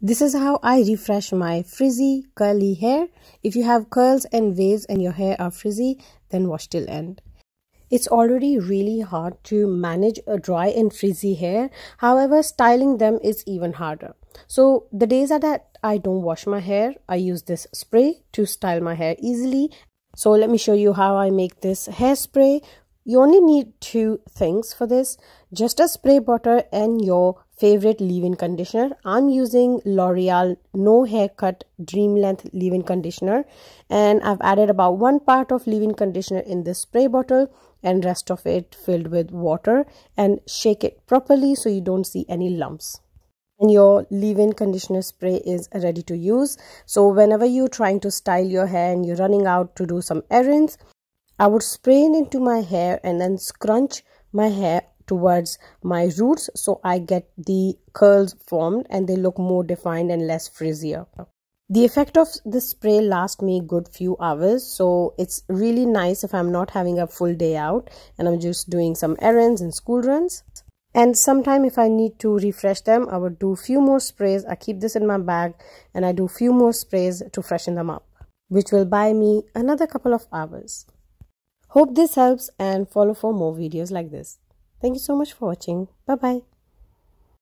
This is how I refresh my frizzy curly hair. If you have curls and waves and your hair are frizzy, then wash till end. It's already really hard to manage a dry and frizzy hair. However, styling them is even harder. So the days that I don't wash my hair, I use this spray to style my hair easily. So let me show you how I make this hairspray you only need two things for this just a spray bottle and your favorite leave in conditioner. I'm using L'Oreal No Haircut Dream Length Leave in Conditioner, and I've added about one part of leave in conditioner in this spray bottle and rest of it filled with water and shake it properly so you don't see any lumps and your leave-in conditioner spray is ready to use so whenever you're trying to style your hair and you're running out to do some errands I would sprain into my hair and then scrunch my hair towards my roots so I get the curls formed and they look more defined and less frizzier. The effect of this spray lasts me good few hours so it's really nice if I'm not having a full day out and I'm just doing some errands and school runs. And sometime if I need to refresh them, I would do few more sprays. I keep this in my bag and I do few more sprays to freshen them up, which will buy me another couple of hours. Hope this helps and follow for more videos like this. Thank you so much for watching. Bye bye.